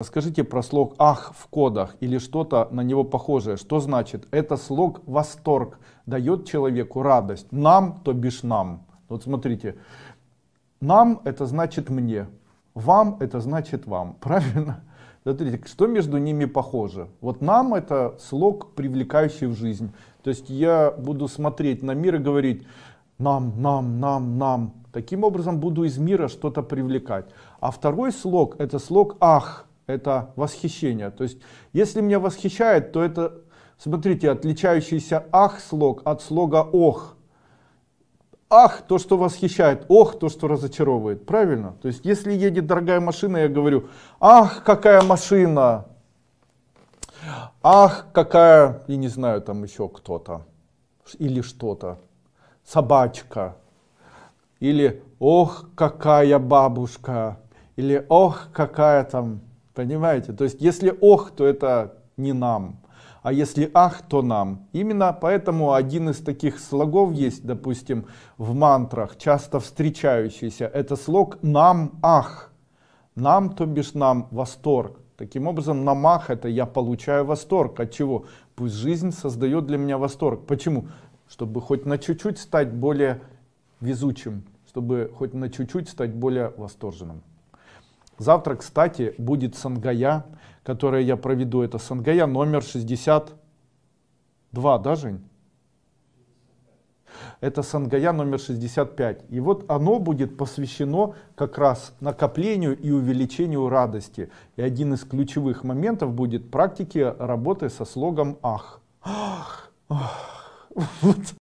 Расскажите про слог «ах» в кодах или что-то на него похожее. Что значит? Это слог «восторг», дает человеку радость. Нам, то бишь нам. Вот смотрите, нам это значит мне, вам это значит вам, правильно? Смотрите, что между ними похоже? Вот нам это слог, привлекающий в жизнь. То есть я буду смотреть на мир и говорить «нам, нам, нам, нам». Таким образом буду из мира что-то привлекать. А второй слог это слог «ах» это восхищение. То есть, если меня восхищает, то это, смотрите, отличающийся ах слог от слога ох. Ах, то, что восхищает, ох, то, что разочаровывает. Правильно? То есть, если едет дорогая машина, я говорю, ах, какая машина, ах, какая, и не знаю, там еще кто-то, или что-то, собачка, или ох, какая бабушка, или ох, какая там Понимаете? То есть, если ох, то это не нам. А если ах, то нам. Именно поэтому один из таких слогов есть, допустим, в мантрах, часто встречающийся. Это слог нам ах. Нам, то бишь нам, восторг. Таким образом, намах это я получаю восторг. От чего? Пусть жизнь создает для меня восторг. Почему? Чтобы хоть на чуть-чуть стать более везучим, чтобы хоть на чуть-чуть стать более восторженным. Завтра, кстати, будет Сангая, которое я проведу. Это Сангая номер 62, да, Жень? Это Сангая номер 65. И вот оно будет посвящено как раз накоплению и увеличению радости. И один из ключевых моментов будет практики работы со слогом «Ах». Ах, ах. Вот,